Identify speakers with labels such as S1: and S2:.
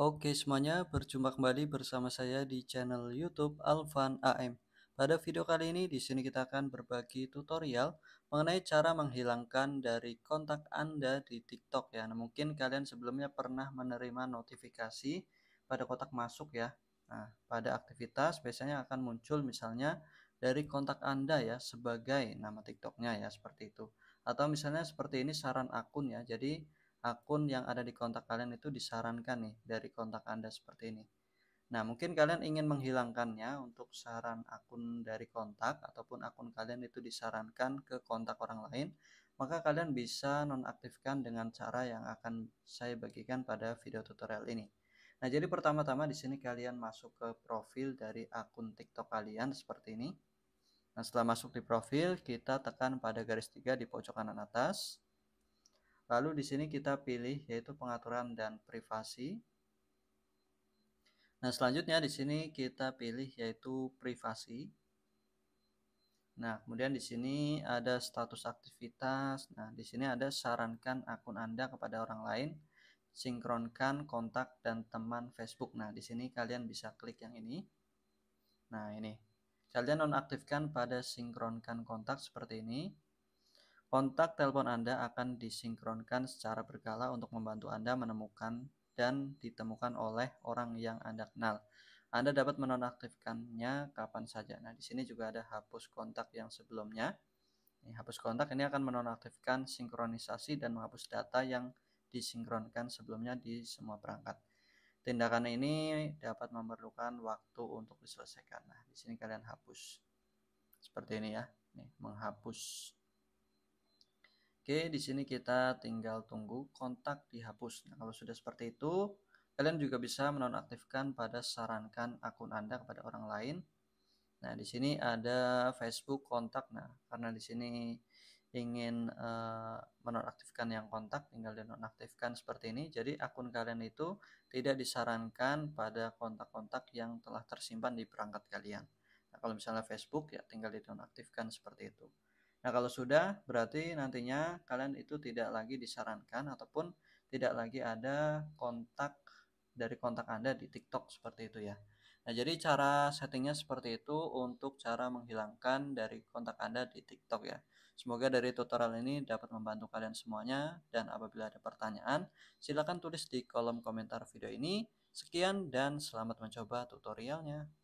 S1: Oke semuanya, berjumpa kembali bersama saya di channel YouTube Alvan AM. Pada video kali ini di sini kita akan berbagi tutorial mengenai cara menghilangkan dari kontak Anda di TikTok ya. Nah, mungkin kalian sebelumnya pernah menerima notifikasi pada kotak masuk ya. Nah, pada aktivitas biasanya akan muncul misalnya dari kontak Anda ya sebagai nama TikToknya ya seperti itu. Atau misalnya seperti ini saran akun ya. Jadi akun yang ada di kontak kalian itu disarankan nih dari kontak Anda seperti ini. Nah, mungkin kalian ingin menghilangkannya untuk saran akun dari kontak ataupun akun kalian itu disarankan ke kontak orang lain, maka kalian bisa nonaktifkan dengan cara yang akan saya bagikan pada video tutorial ini. Nah, jadi pertama-tama di sini kalian masuk ke profil dari akun TikTok kalian seperti ini. Nah, setelah masuk di profil, kita tekan pada garis tiga di pojok kanan atas. Lalu di sini kita pilih yaitu pengaturan dan privasi. Nah, selanjutnya di sini kita pilih yaitu privasi. Nah, kemudian di sini ada status aktivitas. Nah, di sini ada sarankan akun Anda kepada orang lain, sinkronkan kontak dan teman Facebook. Nah, di sini kalian bisa klik yang ini. Nah, ini. Kalian nonaktifkan pada sinkronkan kontak seperti ini. Kontak telepon Anda akan disinkronkan secara berkala untuk membantu Anda menemukan dan ditemukan oleh orang yang Anda kenal. Anda dapat menonaktifkannya kapan saja. Nah, di sini juga ada hapus kontak yang sebelumnya. Ini hapus kontak ini akan menonaktifkan sinkronisasi dan menghapus data yang disinkronkan sebelumnya di semua perangkat. Tindakan ini dapat memerlukan waktu untuk diselesaikan. Nah, di sini kalian hapus. Seperti ini ya. Nih, menghapus. Oke, di sini kita tinggal tunggu kontak dihapus. Nah, kalau sudah seperti itu, kalian juga bisa menonaktifkan pada sarankan akun Anda kepada orang lain. Nah, di sini ada Facebook kontak. Nah, karena di sini ingin uh, menonaktifkan yang kontak, tinggal dinonaktifkan seperti ini. Jadi, akun kalian itu tidak disarankan pada kontak-kontak yang telah tersimpan di perangkat kalian. Nah, kalau misalnya Facebook ya tinggal dinonaktifkan seperti itu. Nah, kalau sudah berarti nantinya kalian itu tidak lagi disarankan ataupun tidak lagi ada kontak dari kontak Anda di TikTok seperti itu ya. Nah, jadi cara settingnya seperti itu untuk cara menghilangkan dari kontak Anda di TikTok ya. Semoga dari tutorial ini dapat membantu kalian semuanya dan apabila ada pertanyaan silakan tulis di kolom komentar video ini. Sekian dan selamat mencoba tutorialnya.